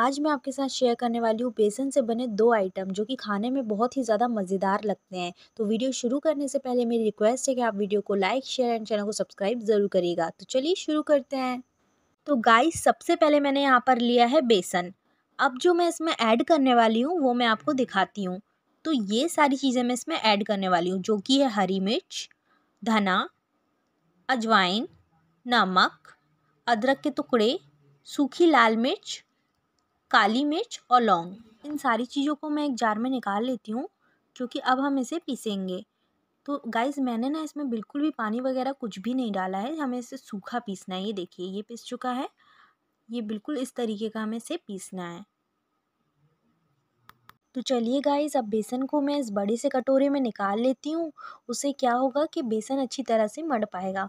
आज मैं आपके साथ शेयर करने वाली हूँ बेसन से बने दो आइटम जो कि खाने में बहुत ही ज़्यादा मज़ेदार लगते हैं तो वीडियो शुरू करने से पहले मेरी रिक्वेस्ट है कि आप वीडियो को लाइक शेयर एंड चैनल को सब्सक्राइब ज़रूर करिएगा तो चलिए शुरू करते हैं तो गाइस सबसे पहले मैंने यहाँ पर लिया है बेसन अब जो मैं इसमें ऐड करने वाली हूँ वो मैं आपको दिखाती हूँ तो ये सारी चीज़ें मैं इसमें ऐड करने वाली हूँ जो कि है हरी मिर्च धना अजवाइन नमक अदरक के टुकड़े सूखी लाल मिर्च काली मिर्च और लौंग इन सारी चीज़ों को मैं एक जार में निकाल लेती हूँ क्योंकि अब हम इसे पीसेंगे तो गाइस मैंने ना इसमें बिल्कुल भी पानी वगैरह कुछ भी नहीं डाला है हमें इसे सूखा पीसना है ये देखिए ये पीस चुका है ये बिल्कुल इस तरीके का हमें इसे पीसना है तो चलिए गाइस अब बेसन को मैं इस बड़े से कटोरे में निकाल लेती हूँ उससे क्या होगा कि बेसन अच्छी तरह से मड़ पाएगा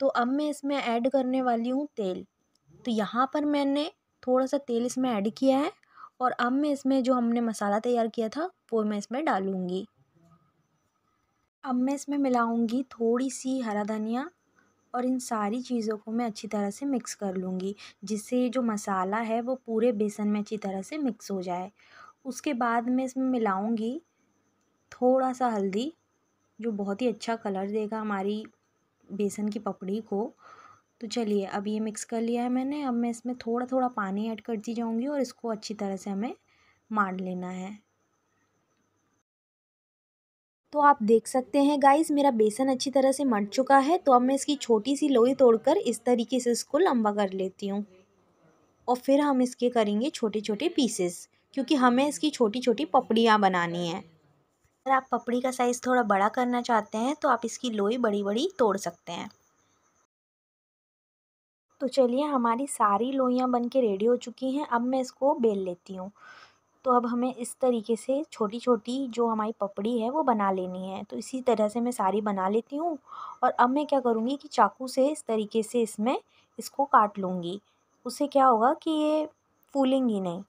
तो अब मैं इसमें ऐड करने वाली हूँ तेल तो यहाँ पर मैंने थोड़ा सा तेल इसमें ऐड किया है और अब मैं इसमें जो हमने मसाला तैयार किया था वो मैं इसमें डालूँगी अब मैं इसमें मिलाऊँगी थोड़ी सी हरा धनिया और इन सारी चीज़ों को मैं अच्छी तरह से मिक्स कर लूँगी जिससे जो मसाला है वो पूरे बेसन में अच्छी तरह से मिक्स हो जाए उसके बाद मैं इसमें मिलाऊँगी थोड़ा सा हल्दी जो बहुत ही अच्छा कलर देगा हमारी बेसन की पपड़ी को तो चलिए अब ये मिक्स कर लिया है मैंने अब मैं इसमें थोड़ा थोड़ा पानी ऐड करती जाऊँगी और इसको अच्छी तरह से हमें मार लेना है तो आप देख सकते हैं गाइस मेरा बेसन अच्छी तरह से मट चुका है तो अब मैं इसकी छोटी सी लोई तोड़कर इस तरीके से इसको लंबा कर लेती हूँ और फिर हम इसके करेंगे छोटे छोटे पीसेस क्योंकि हमें इसकी छोटी छोटी पपड़ियाँ बनानी है अगर आप पपड़ी का साइज़ थोड़ा बड़ा करना चाहते हैं तो आप इसकी लोई बड़ी बड़ी तोड़ सकते हैं तो चलिए हमारी सारी लोइयाँ बन के रेडी हो चुकी हैं अब मैं इसको बेल लेती हूँ तो अब हमें इस तरीके से छोटी छोटी जो हमारी पपड़ी है वो बना लेनी है तो इसी तरह से मैं सारी बना लेती हूँ और अब मैं क्या करूँगी कि चाकू से इस तरीके से इसमें इसको काट लूँगी उससे क्या होगा कि ये फूलेंगी नहीं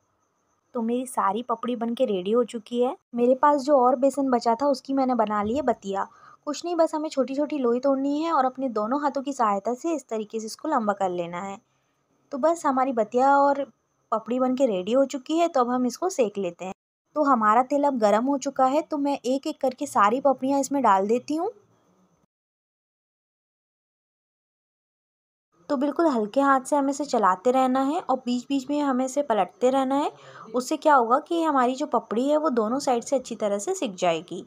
तो मेरी सारी पपड़ी बन के रेडी हो चुकी है मेरे पास जो और बेसन बचा था उसकी मैंने बना ली है बतिया कुछ नहीं बस हमें छोटी छोटी लोई तोड़नी है और अपने दोनों हाथों की सहायता से इस तरीके से इसको लंबा कर लेना है तो बस हमारी बतिया और पपड़ी बन के रेडी हो चुकी है तो अब हम इसको सेक लेते हैं तो हमारा तेल अब गर्म हो चुका है तो मैं एक एक करके सारी पपड़ियाँ इसमें डाल देती हूँ तो बिल्कुल हल्के हाथ से हमें इसे चलाते रहना है और बीच बीच में हमें इसे पलटते रहना है उससे क्या होगा कि हमारी जो पपड़ी है वो दोनों साइड से अच्छी तरह से सिक जाएगी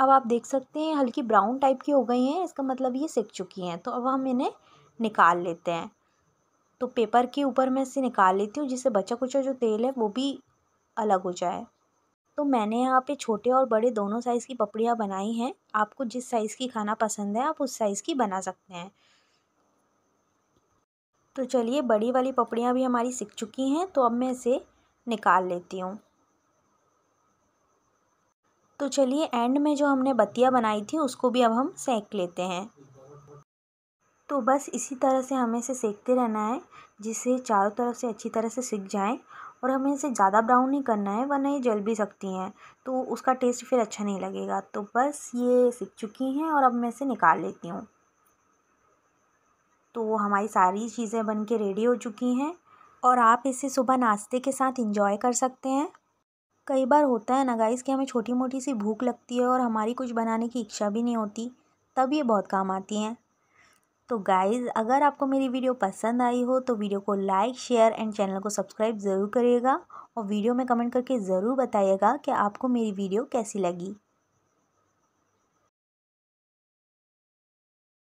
अब आप देख सकते हैं हल्की ब्राउन टाइप की हो गई हैं इसका मतलब ये सिक चुकी हैं तो अब हम इन्हें निकाल लेते हैं तो पेपर के ऊपर मैं इसे निकाल लेती हूँ जिससे बचा कुचा जो तेल है वो भी अलग हो जाए तो मैंने यहाँ पे छोटे और बड़े दोनों साइज़ की पपड़ियाँ बनाई हैं आपको जिस साइज़ की खाना पसंद है आप उस साइज़ की बना सकते हैं तो चलिए बड़ी वाली पपड़ियाँ भी हमारी सिक चुकी हैं तो अब मैं इसे निकाल लेती हूँ तो चलिए एंड में जो हमने बत्तियाँ बनाई थी उसको भी अब हम सेक लेते हैं तो बस इसी तरह से हमें इसे सेकते रहना है जिससे चारों तरफ से अच्छी तरह से सिक जाएँ और हमें इसे ज़्यादा ब्राउन नहीं करना है वरना ये जल भी सकती हैं तो उसका टेस्ट फिर अच्छा नहीं लगेगा तो बस ये सीख चुकी हैं और अब मैं इसे निकाल लेती हूँ तो हमारी सारी चीज़ें बन के रेडी हो चुकी हैं और आप इसे सुबह नाश्ते के साथ इंजॉय कर सकते हैं कई बार होता है ना गाइस कि हमें छोटी मोटी सी भूख लगती है और हमारी कुछ बनाने की इच्छा भी नहीं होती तब ये बहुत काम आती हैं तो गाइज़ अगर आपको मेरी वीडियो पसंद आई हो तो वीडियो को लाइक शेयर एंड चैनल को सब्सक्राइब ज़रूर करिएगा और वीडियो में कमेंट करके ज़रूर बताइएगा कि आपको मेरी वीडियो कैसी लगी